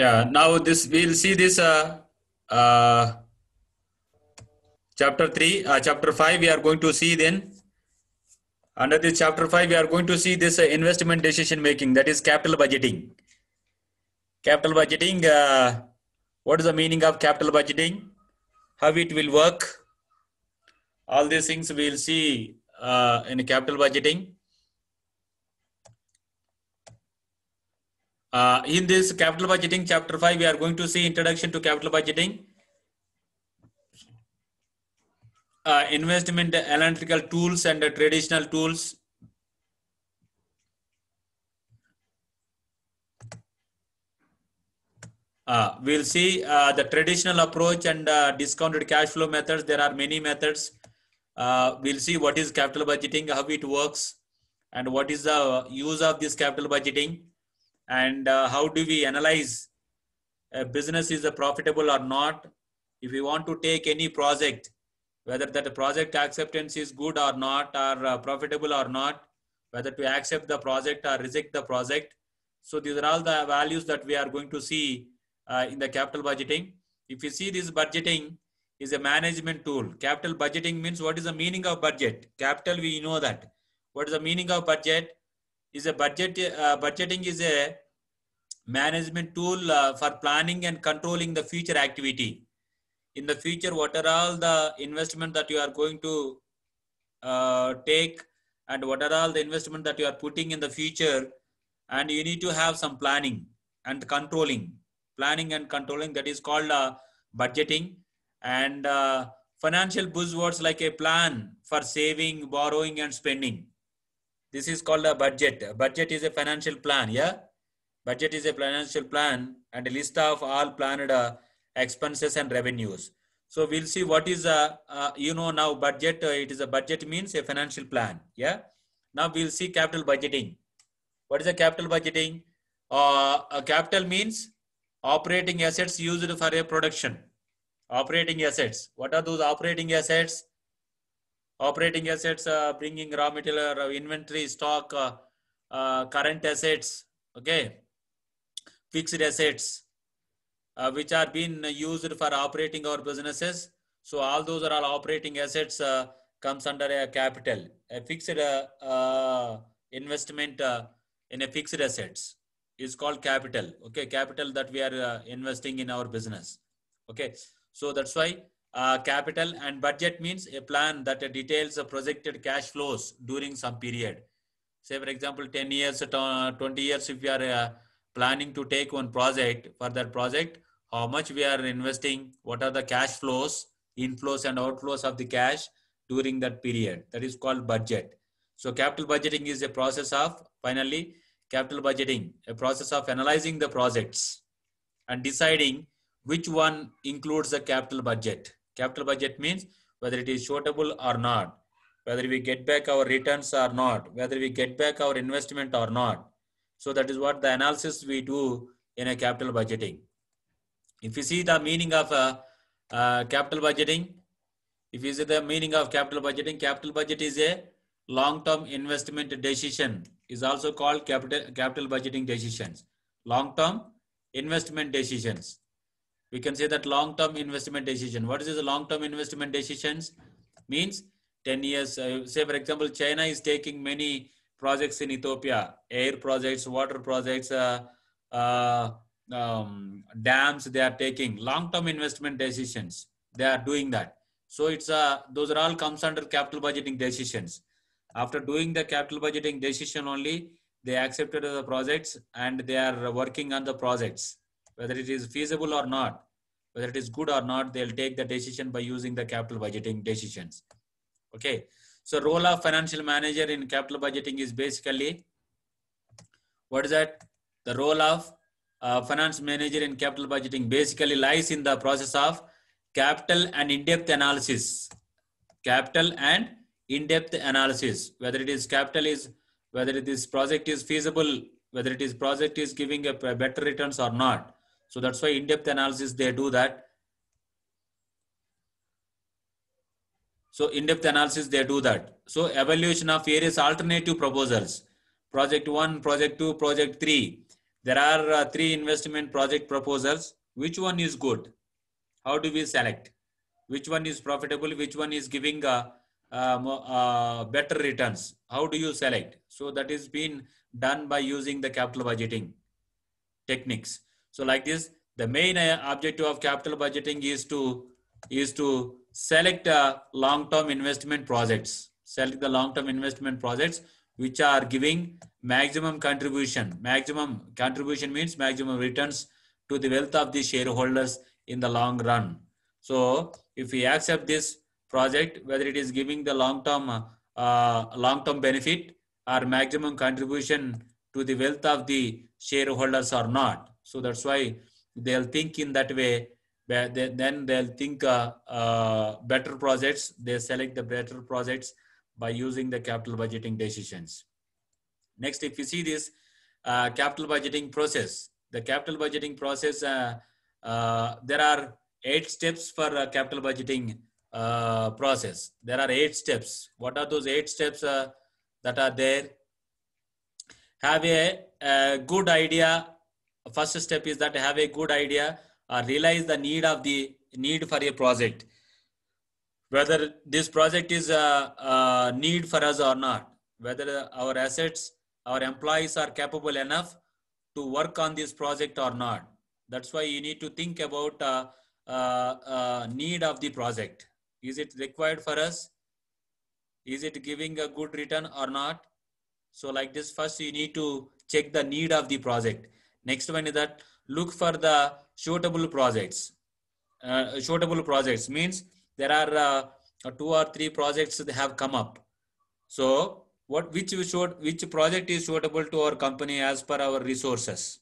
yeah now this we'll see this uh, uh, chapter 3 uh, chapter 5 we are going to see then under this chapter 5 we are going to see this uh, investment decision making that is capital budgeting capital budgeting uh, what is the meaning of capital budgeting how it will work all these things we'll see uh, in capital budgeting Uh, in this capital budgeting chapter 5, we are going to see introduction to capital budgeting, uh, investment analytical tools and uh, traditional tools. Uh, we'll see uh, the traditional approach and uh, discounted cash flow methods. There are many methods. we'll see what is capital budgeting, how it works, and what is the use of this capital budgeting and uh, how do we analyze a business is a profitable or not if we want to take any project whether that project acceptance is good or not or uh, profitable or not whether to accept the project or reject the project so these are all the values that we are going to see uh, in the capital budgeting if you see this budgeting is a management tool capital budgeting means what is the meaning of budget capital we know that what is the meaning of budget is a budget uh, budgeting is a management tool uh, for planning and controlling the future activity in the future what are all the investment that you are going to uh, take and what are all the investment that you are putting in the future and you need to have some planning and controlling planning and controlling that is called uh, budgeting and uh, financial buzzwords like a plan for saving borrowing and spending this is called a budget. budget is a financial plan. Yeah. Budget is a financial plan and a list of all planned uh, expenses and revenues. So we'll see what is a, uh, uh, you know, now budget, uh, it is a budget means a financial plan. Yeah. Now we'll see capital budgeting. What is a capital budgeting? Uh, a capital means operating assets used for a production. Operating assets. What are those operating assets? operating assets uh, bringing raw material uh, inventory stock uh, uh, current assets okay fixed assets uh, which are being used for operating our businesses so all those are all operating assets comes under a capital a fixed investment in a fixed assets is called capital okay capital that we are investing in our business okay so that's why uh, capital and budget means a plan that details the projected cash flows during some period. Say for example, 10 years, 20 years, if we are uh, planning to take one project for that project, how much we are investing, what are the cash flows, inflows and outflows of the cash during that period. That is called budget. So capital budgeting is a process of, finally, capital budgeting, a process of analyzing the projects and deciding which one includes the capital budget Capital budget means whether it is shortable or not, whether we get back our returns or not, whether we get back our investment or not. So that is what the analysis we do in a capital budgeting. If you see the meaning of a, uh, uh, capital budgeting, if you see the meaning of capital budgeting, capital budget is a long-term investment decision is also called capital, capital budgeting decisions. Long-term investment decisions we can say that long-term investment decision. What is the long-term investment decisions? Means 10 years, uh, say for example, China is taking many projects in Ethiopia, air projects, water projects, uh, uh, um, dams they are taking, long-term investment decisions. They are doing that. So it's a, uh, those are all comes under capital budgeting decisions. After doing the capital budgeting decision only, they accepted the projects and they are working on the projects whether it is feasible or not, whether it is good or not, they'll take the decision by using the capital budgeting decisions. Okay. So role of financial manager in capital budgeting is basically, what is that? The role of uh, finance manager in capital budgeting basically lies in the process of capital and in-depth analysis. Capital and in-depth analysis, whether it is capital is, whether this project is feasible, whether it is project is giving a better returns or not so that's why in-depth analysis, they do that. So in-depth analysis, they do that. So evaluation of various alternative proposals, project one, project two, project three. There are uh, three investment project proposals. Which one is good? How do we select? Which one is profitable? Which one is giving a, a, a better returns? How do you select? So that is being done by using the capital budgeting techniques. So like this, the main uh, objective of capital budgeting is to is to select uh, long-term investment projects. Select the long-term investment projects which are giving maximum contribution. Maximum contribution means maximum returns to the wealth of the shareholders in the long run. So if we accept this project, whether it is giving the long-term uh, long-term benefit or maximum contribution to the wealth of the shareholders or not. So that's why they'll think in that way. then they'll think uh, uh, better projects. They select the better projects by using the capital budgeting decisions. Next, if you see this uh, capital budgeting process, the capital budgeting process, uh, uh, there are eight steps for capital budgeting uh, process. There are eight steps. What are those eight steps that are there? Have a, a good idea first step is that have a good idea or uh, realize the need of the need for a project whether this project is a, uh, a uh, need for us or not whether our assets our employees are capable enough to work on this project or not that's why you need to think about uh, uh, uh, need of the project is it required for us is it giving a good return or not so like this first you need to check the need of the project Next one is that look for the suitable projects. Uh, projects means there are uh, two or three projects that have come up. So what which short which project is suitable to our company as per our resources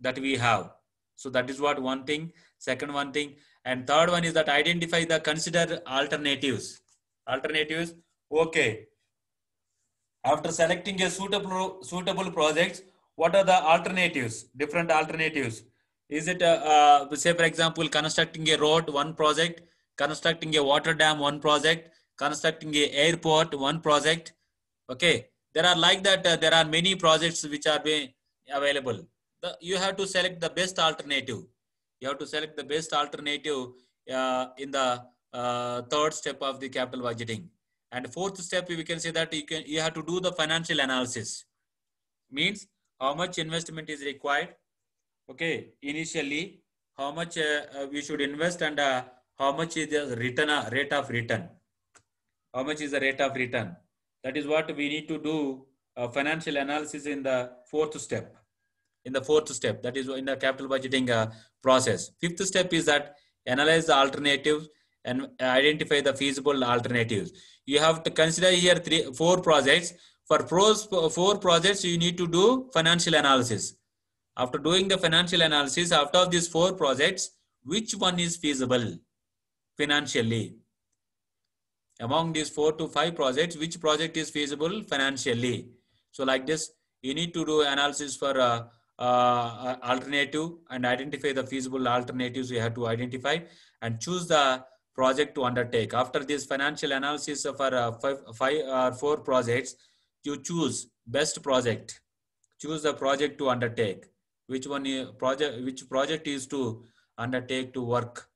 that we have. So that is what one thing. Second one thing, and third one is that identify the consider alternatives. Alternatives. Okay. After selecting a suitable suitable project, what are the alternatives different alternatives is it a, uh, a, uh, say for example constructing a road one project constructing a water dam one project constructing a airport one project okay there are like that uh, there are many projects which are being available the, you have to select the best alternative you have to select the best alternative uh, in the uh, third step of the capital budgeting and fourth step we can say that you can you have to do the financial analysis means how much investment is required okay initially how much uh, uh, we should invest and uh, how much is the return uh, rate of return how much is the rate of return that is what we need to do uh, financial analysis in the fourth step in the fourth step that is in the capital budgeting uh, process fifth step is that analyze the alternatives and identify the feasible alternatives you have to consider here three four projects for four projects, you need to do financial analysis. After doing the financial analysis, after these four projects, which one is feasible financially? Among these four to five projects, which project is feasible financially? So like this, you need to do analysis for uh, uh, uh alternative and identify the feasible alternatives you have to identify and choose the project to undertake. After this financial analysis for uh, five, five or uh, four projects, you choose best project choose the project to undertake which one project which project is to undertake to work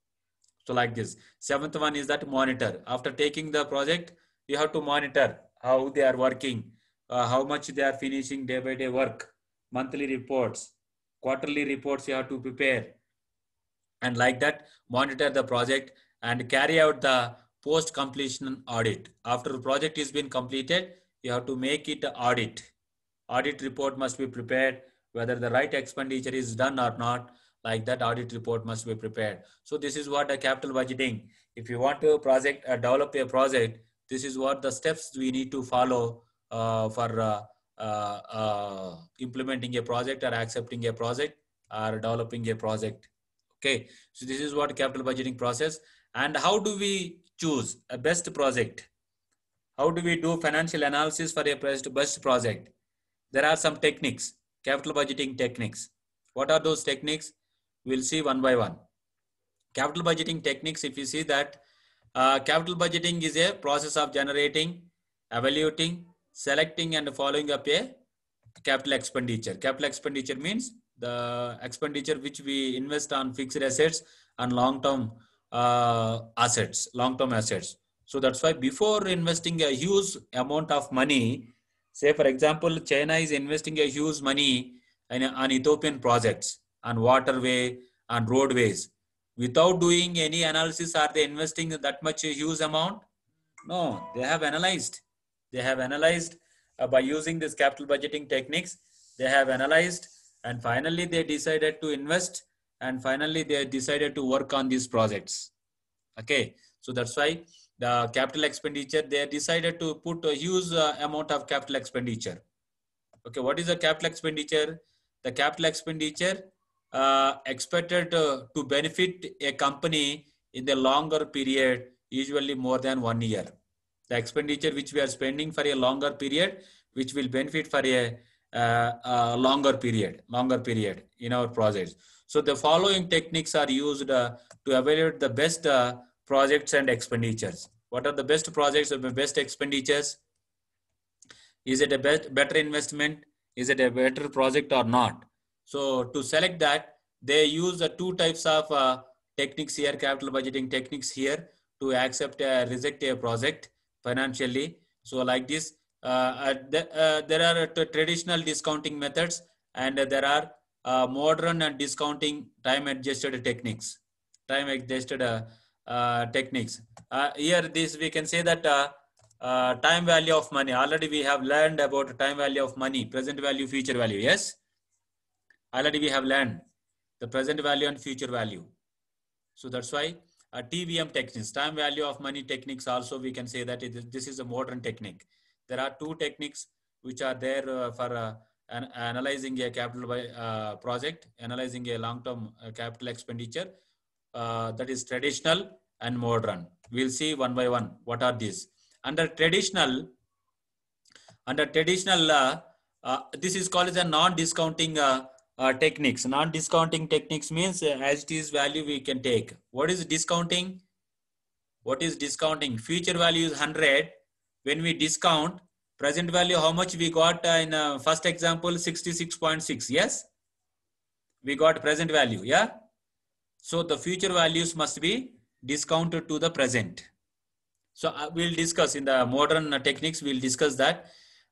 so like this seventh one is that monitor after taking the project you have to monitor how they are working uh, how much they are finishing day by day work monthly reports quarterly reports you have to prepare and like that monitor the project and carry out the post completion audit after the project is been completed you have to make it audit. Audit report must be prepared, whether the right expenditure is done or not, like that audit report must be prepared. So this is what the capital budgeting. If you want to project, uh, develop a project, this is what the steps we need to follow uh, for uh, uh, uh, implementing a project or accepting a project or developing a project. Okay, so this is what capital budgeting process. And how do we choose a best project? How do we do financial analysis for a bus project? There are some techniques, capital budgeting techniques. What are those techniques? We'll see one by one. Capital budgeting techniques, if you see that, uh, capital budgeting is a process of generating, evaluating, selecting and following up a capital expenditure. Capital expenditure means the expenditure which we invest on fixed assets and long-term uh, assets, long-term assets. So that's why before investing a huge amount of money, say for example, China is investing a huge money in, on Ethiopian projects, on waterway, on roadways. Without doing any analysis, are they investing that much a huge amount? No, they have analyzed. They have analyzed uh, by using this capital budgeting techniques. They have analyzed and finally they decided to invest and finally they decided to work on these projects. Okay, so that's why the capital expenditure, they decided to put a huge uh, amount of capital expenditure. Okay, what is the capital expenditure? The capital expenditure uh, expected to benefit a company in the longer period, usually more than one year. The expenditure which we are spending for a longer period, which will benefit for a, uh, a longer period, longer period in our projects. So the following techniques are used uh, to evaluate the best uh, projects and expenditures. What are the best projects or the best expenditures? Is it a bet better investment? Is it a better project or not? So to select that, they use the two types of uh, techniques here, capital budgeting techniques here to accept or reject a project financially. So like this, uh, uh, uh there are traditional discounting methods and there are uh, modern and discounting time adjusted techniques time adjusted uh, uh, techniques. Uh, here, this we can say that uh, time value of money. Already we have learned about time value of money, present value, future value. Yes, already we have learned the present value and future value. So that's why uh, TVM techniques, time value of money techniques also we can say that it, this is a modern technique. There are two techniques which are there uh, for uh, an, analyzing a capital by, uh, project, analyzing a long-term capital expenditure uh, that is traditional and modern. We'll see one by one what are these. Under traditional, under traditional uh, uh this is called as a non-discounting uh, uh techniques. Non-discounting techniques means as it is value we can take. What is discounting? What is discounting? Future value is 100. When we discount, present value how much we got in first example 66.6 yes we got present value yeah so the future values must be discounted to the present. So uh, we'll discuss in the modern uh, techniques, we'll discuss that.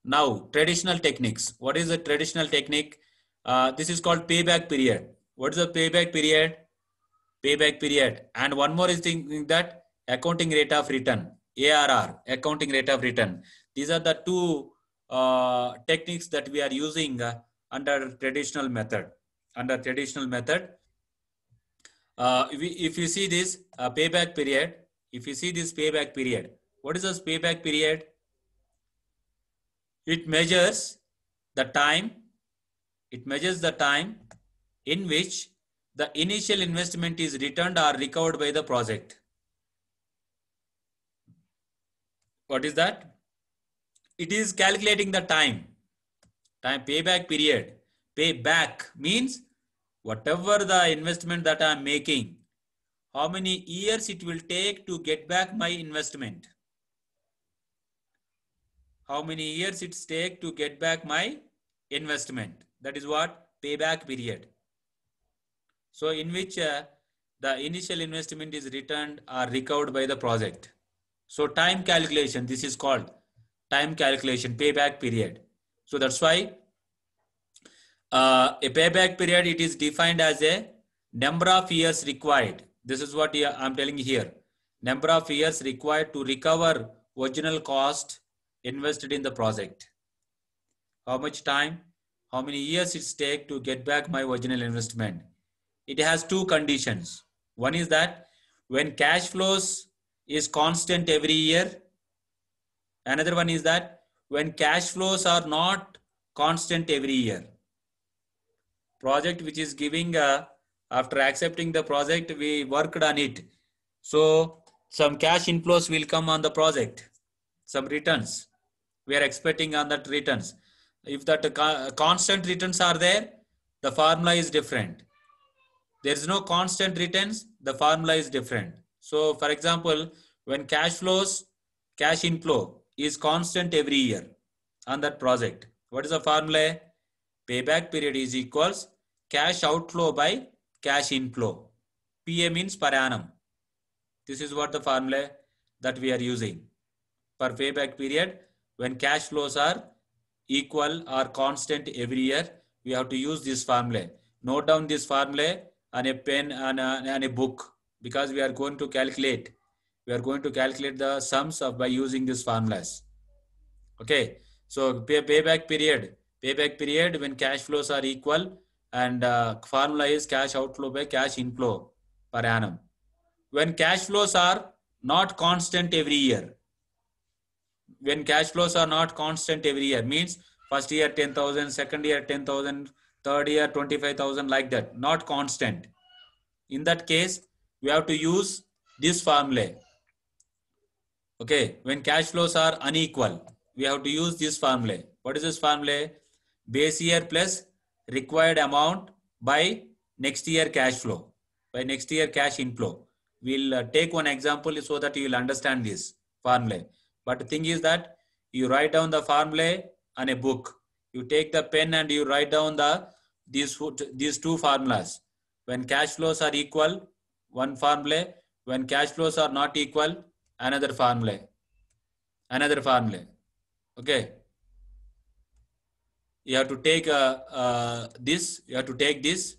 Now, traditional techniques. What is the traditional technique? Uh, this is called payback period. What is the payback period? Payback period. And one more is thinking that accounting rate of return, ARR, accounting rate of return. These are the two uh, techniques that we are using uh, under traditional method. Under traditional method, uh, if, we, if you see this uh, payback period, if you see this payback period, what is this payback period? It measures the time, it measures the time in which the initial investment is returned or recovered by the project. What is that? It is calculating the time, time payback period. Payback means whatever the investment that I am making, how many years it will take to get back my investment? How many years it take to get back my investment? That is what payback period. So in which uh, the initial investment is returned or recovered by the project. So time calculation, this is called time calculation, payback period. So that's why uh, a payback period it is defined as a number of years required this is what i'm telling here number of years required to recover original cost invested in the project how much time how many years it take to get back my original investment it has two conditions one is that when cash flows is constant every year another one is that when cash flows are not constant every year project which is giving a, uh, after accepting the project we worked on it so some cash inflows will come on the project some returns we are expecting on that returns if that constant returns are there the formula is different there is no constant returns the formula is different so for example when cash flows cash inflow is constant every year on that project what is the formula Payback period is equals cash outflow by cash inflow. PA means per annum. This is what the formula that we are using. For payback period, when cash flows are equal or constant every year, we have to use this formula. Note down this formula on a pen and a, a, book because we are going to calculate. We are going to calculate the sums of by using these formulas. Okay, so pay, payback period payback period when cash flows are equal and uh, formula is cash outflow by cash inflow per annum. When cash flows are not constant every year, when cash flows are not constant every year means first year 10,000, second year 10,000, third year 25,000 like that, not constant. In that case, we have to use this formula. Okay, when cash flows are unequal, we have to use this formula. What is this formula? base year plus required amount by next year cash flow, by next year cash inflow. We'll uh, take one example so that you will understand this formula. But the thing is that you write down the formula on a book. You take the pen and you write down the these, these two formulas. When cash flows are equal, one formula. When cash flows are not equal, another formula. Another formula. Okay you have to take uh, uh, this, you have to take this.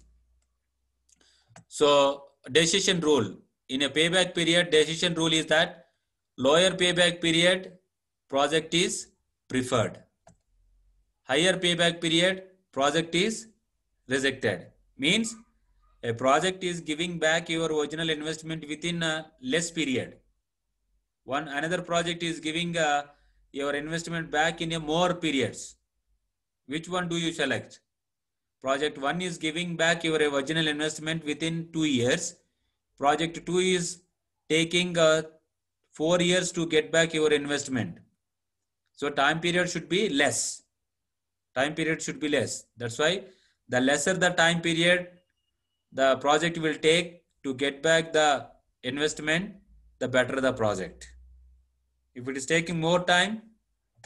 So decision rule in a payback period, decision rule is that lower payback period project is preferred. Higher payback period project is rejected. Means a project is giving back your original investment within a less period. One another project is giving a, uh, your investment back in a more periods. Which one do you select? Project 1 is giving back your original investment within 2 years. Project 2 is taking uh, 4 years to get back your investment. So time period should be less. Time period should be less. That's why the lesser the time period the project will take to get back the investment, the better the project. If it is taking more time,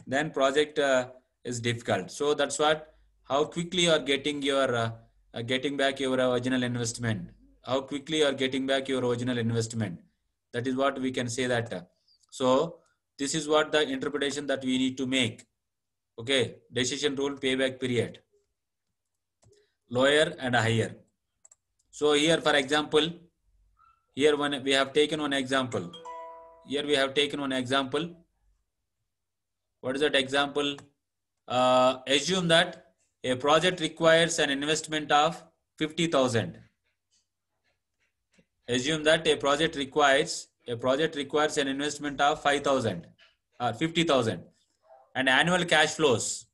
then project uh, is difficult. So that's what how quickly you are getting your uh, uh, getting back your original investment. How quickly you are getting back your original investment. That is what we can say that. Uh, so this is what the interpretation that we need to make. Okay, decision rule payback period. Lower and higher. So here, for example, here one we have taken one example. Here we have taken one example. What is that example? uh, assume that a project requires an investment of 50000 assume that a project requires a project requires an investment of 5000 or uh, 50000 and annual cash flows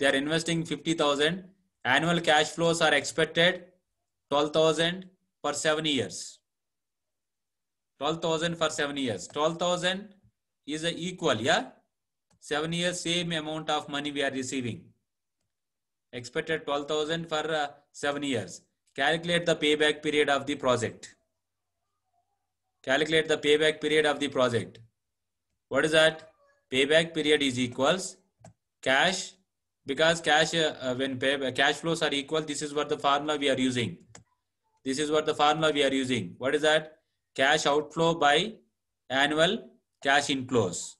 they are investing 50000 annual cash flows are expected 12000 for 7 years 12000 for 7 years 12000 is equal yeah seven years same amount of money we are receiving expected 12000 for uh, seven years calculate the payback period of the project calculate the payback period of the project what is that payback period is equals cash because cash uh, uh when pay, uh, cash flows are equal this is what the formula we are using this is what the formula we are using what is that cash outflow by annual cash inflows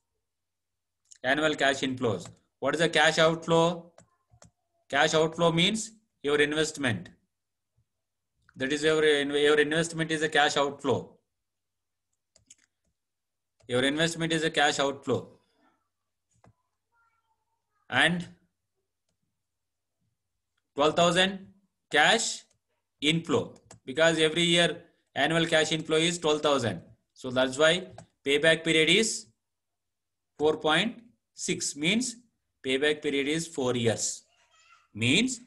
annual cash inflows. What is the cash outflow? Cash outflow means your investment. That is your, your investment is a cash outflow. Your investment is a cash outflow. And 12,000 cash inflow because every year annual cash inflow is 12,000. So that's why payback period is 4.5 6 means payback period is 4 years. Means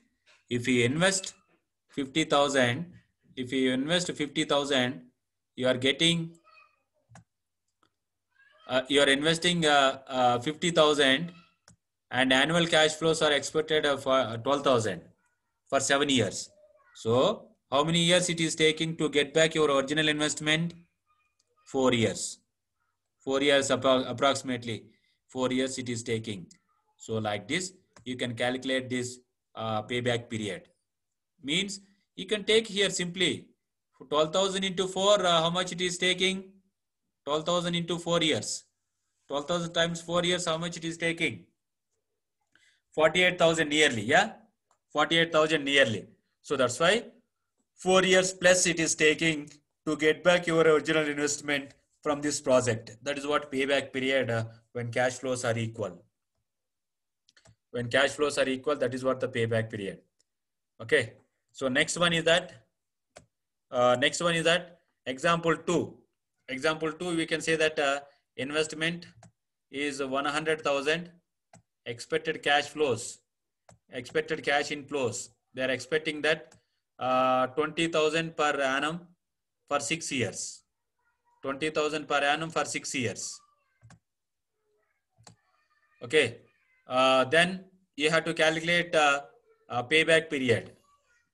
if you invest 50,000, if you invest 50,000, you are getting, uh, you are investing uh, uh, 50,000 and annual cash flows are expected of uh, 12,000 for 7 years. So how many years it is taking to get back your original investment? 4 years. 4 years appro approximately four years it is taking. So like this, you can calculate this uh, payback period. Means you can take here simply 12,000 into 4, uh, how much it is taking? 12,000 into 4 years. 12,000 times 4 years, how much it is taking? 48,000 yearly, yeah? 48,000 yearly. So that's why 4 years plus it is taking to get back your original investment from this project. That is what payback period uh, when cash flows are equal. When cash flows are equal, that is what the payback period. Okay. So next one is that. Uh, next one is that example two. Example two, we can say that uh, investment is 100,000 expected cash flows, expected cash inflows. They are expecting that uh, 20,000 per annum for six years 20000 per annum for 6 years okay uh, then you have to calculate uh, uh payback period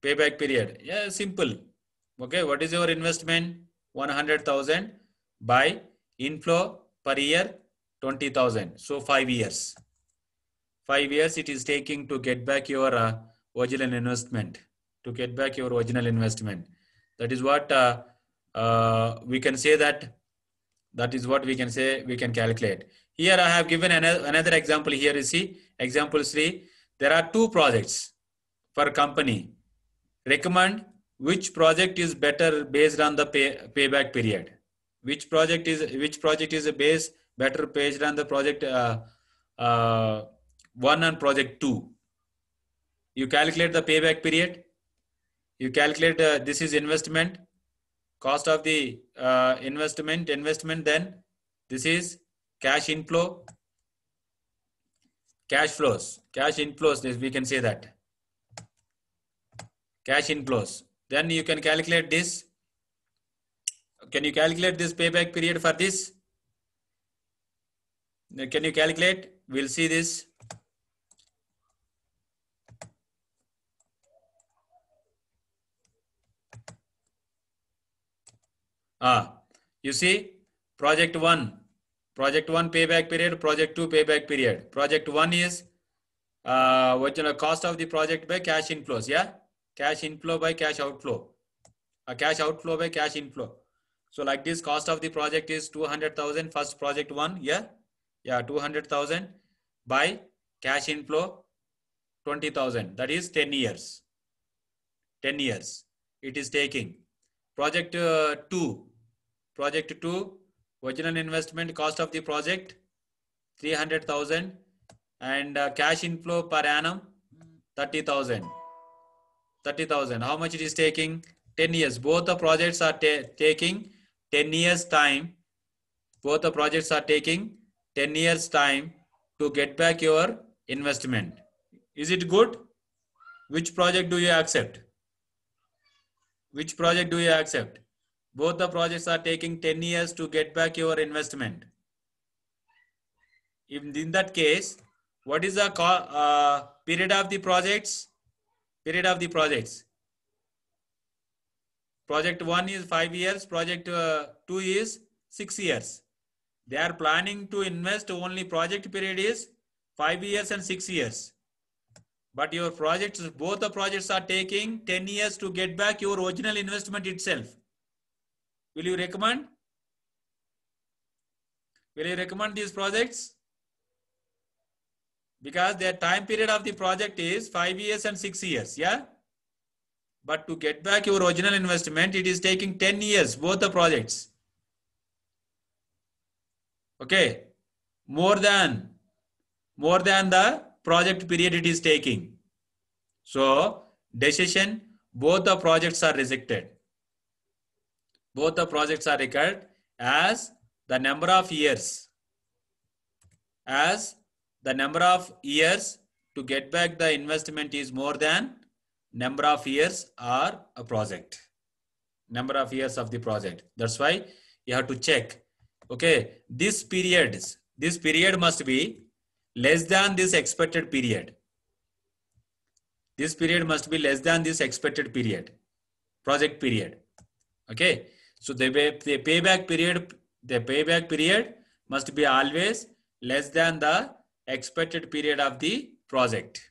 payback period yeah simple okay what is your investment 100000 by inflow per year 20000 so 5 years 5 years it is taking to get back your uh, original investment to get back your original investment that is what uh, uh, we can say that that is what we can say we can calculate. Here I have given another, another example here you see example 3 there are two projects for company recommend which project is better based on the pay, payback period which project is which project is a base better based on the project uh, uh, 1 and project 2 you calculate the payback period you calculate uh, this is investment cost of the uh, investment investment then this is cash inflow cash flows cash inflows this we can say that cash inflows then you can calculate this can you calculate this payback period for this can you calculate we'll see this Ah, you see, project one, project one payback period, project two payback period. Project one is uh, what you know, cost of the project by cash inflows. Yeah, cash inflow by cash outflow, a cash outflow by cash inflow. So like this, cost of the project is 200,000 first project one. Yeah, yeah, 200,000 by cash inflow 20,000. That is 10 years. 10 years it is taking Project uh, 2. Project 2, original investment cost of the project 300,000 and uh, cash inflow per annum 30,000. 30,000. How much it is taking? 10 years. Both the projects are taking 10 years time. Both the projects are taking 10 years time to get back your investment. Is it good? Which project do you accept? Which project do you accept? Both the projects are taking 10 years to get back your investment. In, that case, what is the uh, period of the projects? Period of the projects. Project 1 is 5 years, project uh, 2 is 6 years. They are planning to invest only project period is 5 years and 6 years. But your projects, both the projects are taking 10 years to get back your original investment itself. Will you recommend? Will you recommend these projects? Because their time period of the project is five years and six years, yeah? But to get back your original investment, it is taking 10 years, both the projects. Okay, more than, more than the project period it is taking. So decision, both the projects are rejected. Both the projects are required as the number of years. As the number of years to get back the investment is more than number of years or a project. Number of years of the project. That's why you have to check. Okay, this periods, this period must be less than this expected period. This period must be less than this expected period, project period. Okay. So the, the payback period, the payback period must be always less than the expected period of the project,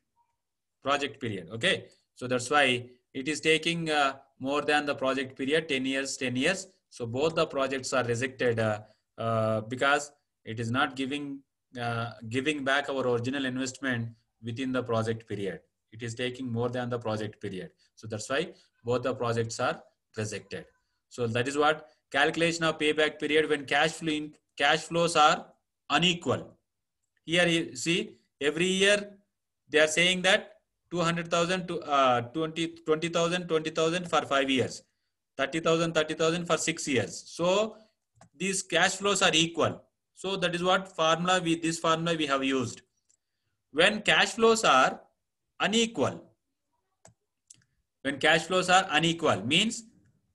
project period. Okay. So that's why it is taking uh, more than the project period, 10 years, 10 years. So both the projects are rejected uh, uh, because it is not giving uh, giving back our original investment within the project period. It is taking more than the project period. So that's why both the projects are rejected. So that is what calculation of payback period when cash flow in, cash flows are unequal. Here you see every year they are saying that 200,000 to uh, 20,000, 20,000 for five years, 30,000, 30,000 for six years. So these cash flows are equal so that is what formula we, this formula we have used. When cash flows are unequal, when cash flows are unequal means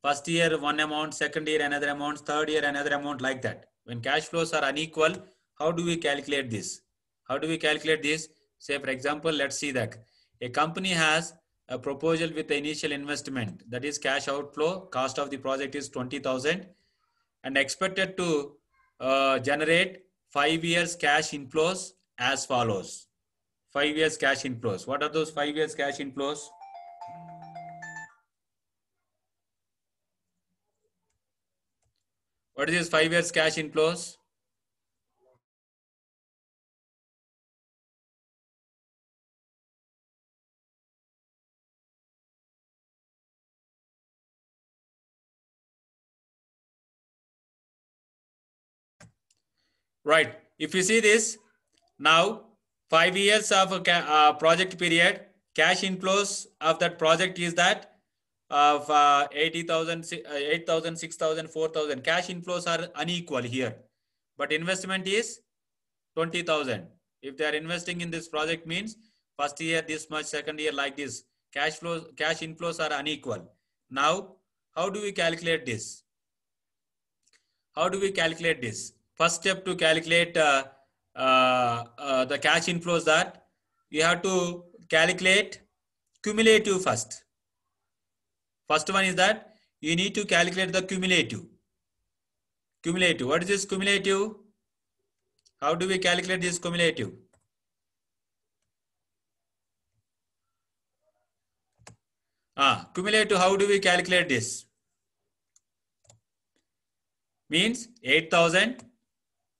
first year one amount, second year another amount, third year another amount like that. When cash flows are unequal, how do we calculate this? How do we calculate this? Say for example, let's see that a company has a proposal with the initial investment that is cash outflow cost of the project is 20000 and expected to uh, generate five years cash inflows as follows. Five years cash inflows. What are those five years cash inflows? What is this five years cash inflows? Right. If you see this, now five years of a uh, project period, cash inflows of that project is that of uh, 80,000, uh, 8,000, 6,000, 4,000. Cash inflows are unequal here. But investment is 20,000. If they are investing in this project means first year this much, second year like this. Cash flows, cash inflows are unequal. Now, how do we calculate this? How do we calculate this? first step to calculate uh, uh, uh the cash inflows that you have to calculate cumulative first. First one is that you need to calculate the cumulative. Cumulative. What is this cumulative? How do we calculate this cumulative? Ah, cumulative, how do we calculate this? Means 8,000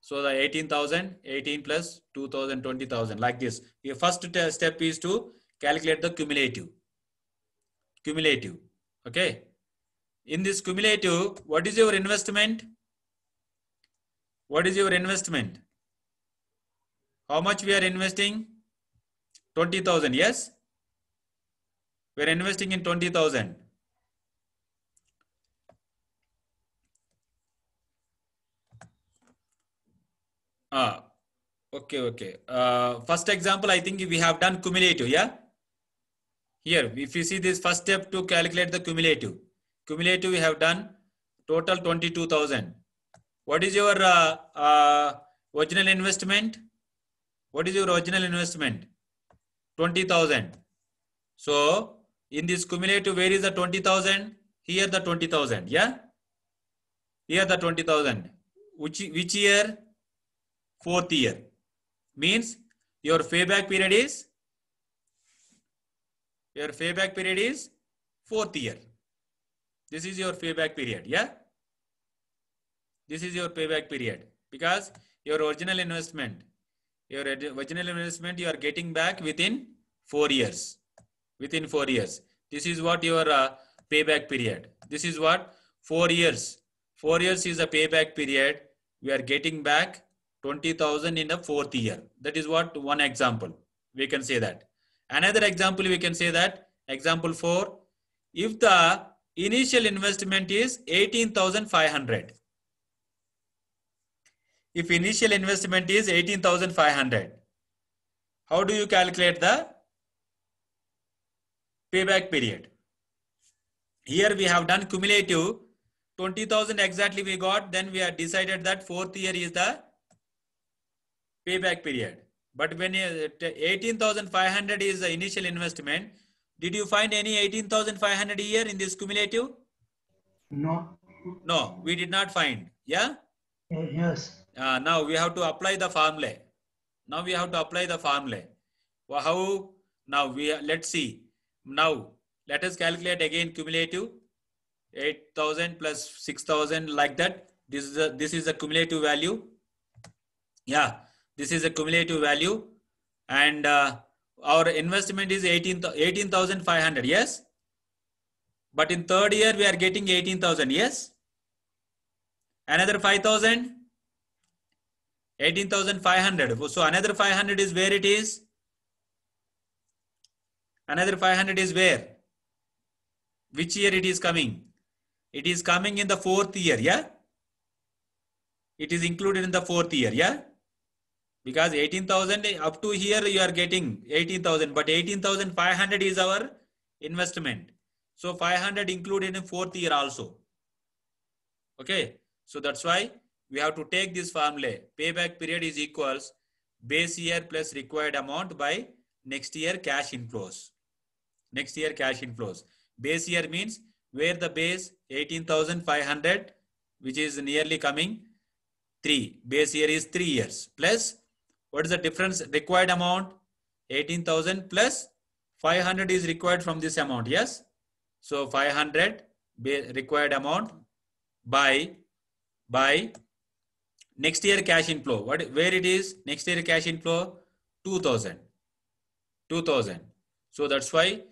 So the 18,000, 18 plus 2,000, 20,000 like this. Your first step is to calculate the cumulative. Cumulative. Okay. In this cumulative, what is your investment? What is your investment? How much we are investing? 20,000. Yes. We are investing in 20,000. Ah, okay, okay. Uh, first example, I think we have done cumulative, yeah? Here, if you see this first step to calculate the cumulative. Cumulative we have done total 22,000. What is your uh, uh, original investment? What is your original investment? 20,000. So, in this cumulative, where is the 20,000? Here the 20,000, yeah? Here the 20,000. Which, which year? fourth year. Means your payback period is your payback period is fourth year. This is your payback period. Yeah. This is your payback period because your original investment, your original investment you are getting back within four years. Within four years. This is what your uh, payback period. This is what four years. Four years is a payback period. We are getting back 20,000 in the fourth year. That is what one example. We can say that. Another example we can say that example 4 if the initial investment is 18,500 if initial investment is 18,500 how do you calculate the payback period here we have done cumulative 20,000 exactly we got then we have decided that fourth year is the payback period. But when 18,500 is the initial investment, did you find any 18,500 here in this cumulative? No. No, we did not find. Yeah? Uh, yes. Uh, now we have to apply the formula. Now we have to apply the formula. Well, how? Now we are, let's see. Now let us calculate again cumulative. 8,000 plus 6,000 like that. This is this is the cumulative value. Yeah. This is a cumulative value and uh, our investment is 18,500, 18, yes? But in third year, we are getting 18,000, yes? Another 5,000, 18,500. So another 500 is where it is? Another 500 is where? Which year it is coming? It is coming in the fourth year, yeah? It is included in the fourth year, yeah? because 18000 up to here you are getting 18000 but 18500 is our investment so 500 included in fourth year also okay so that's why we have to take this formula payback period is equals base year plus required amount by next year cash inflows next year cash inflows base year means where the base 18500 which is nearly coming 3 base year is 3 years plus what is the difference required amount? 18,000 plus 500 is required from this amount. Yes. So 500 required amount by, by next year cash inflow. What, where it is next year cash inflow? 2000. 2000. So that's why